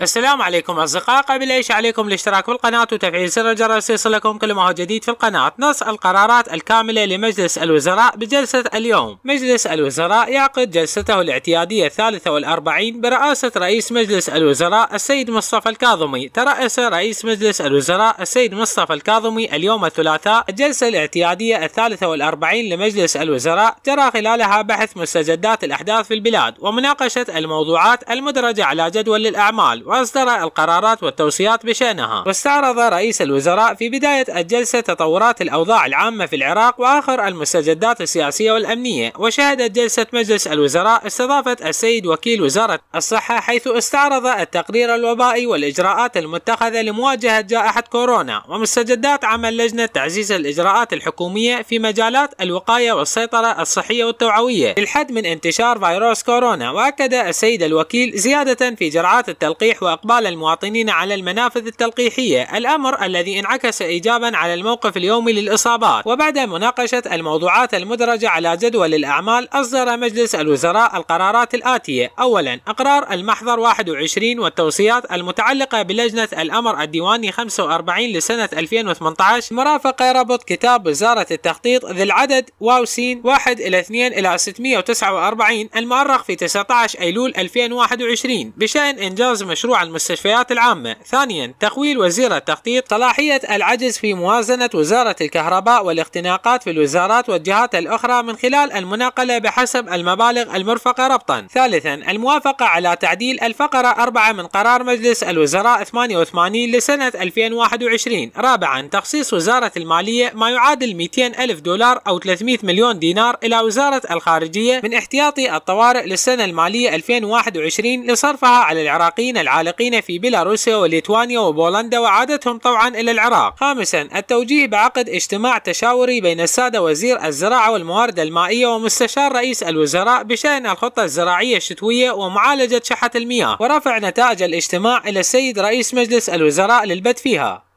السلام عليكم أصدقاء قبل أيش عليكم الاشتراك في القناة وتفعيل زر الجرس ليصلكم كل ما هو جديد في القناة نص القرارات الكاملة لمجلس الوزراء بجلسة اليوم مجلس الوزراء يعقد جلسته الاعتيادية الثالثة والأربعين برئاسة رئيس مجلس الوزراء السيد مصطفى الكاظمي ترأس رئيس مجلس الوزراء السيد مصطفى الكاظمي اليوم الثلاثاء الجلسة الاعتيادية الثالثة والأربعين لمجلس الوزراء جرى خلالها بحث مستجدات الأحداث في البلاد ومناقشة الموضوعات المدرجة على جدول الأعمال وأصدر القرارات والتوصيات بشأنها واستعرض رئيس الوزراء في بداية الجلسة تطورات الأوضاع العامة في العراق وآخر المستجدات السياسية والأمنية وشهدت جلسة مجلس الوزراء استضافة السيد وكيل وزارة الصحة حيث استعرض التقرير الوبائي والإجراءات المتخذة لمواجهة جائحة كورونا ومستجدات عمل لجنة تعزيز الإجراءات الحكومية في مجالات الوقاية والسيطرة الصحية والتوعوية للحد من انتشار فيروس كورونا وأكد السيد الوكيل زيادة في جرعات التلقيح التلقيح وإقبال المواطنين على المنافذ التلقيحية الأمر الذي انعكس إيجابا على الموقف اليومي للإصابات وبعد مناقشة الموضوعات المدرجة على جدول الأعمال أصدر مجلس الوزراء القرارات الآتية أولا إقرار المحضر 21 والتوصيات المتعلقة بلجنة الأمر الديواني 45 لسنة 2018 مرافقة ربط كتاب وزارة التخطيط ذي العدد واو سين 1 إلى 2 إلى 649 المؤرخ في 19 أيلول 2021 بشأن إنجاز مشروع مشروع المستشفيات العامة ثانيا تخويل وزيرة تخطيط صلاحية العجز في موازنة وزارة الكهرباء والاختناقات في الوزارات والجهات الأخرى من خلال المناقلة بحسب المبالغ المرفقة ربطا ثالثا الموافقة على تعديل الفقرة 4 من قرار مجلس الوزراء 88 لسنة 2021 رابعا تخصيص وزارة المالية ما يعادل 200 ألف دولار أو 300 مليون دينار إلى وزارة الخارجية من احتياطي الطوارئ للسنة المالية 2021 لصرفها على العراقيين العراقيين العالقين في بيلاروسيا وليتوانيا وبولندا وعادتهم طوعا إلى العراق خامسا التوجيه بعقد اجتماع تشاوري بين السادة وزير الزراعة والموارد المائية ومستشار رئيس الوزراء بشأن الخطة الزراعية الشتوية ومعالجة شحة المياه ورفع نتائج الاجتماع إلى السيد رئيس مجلس الوزراء للبت فيها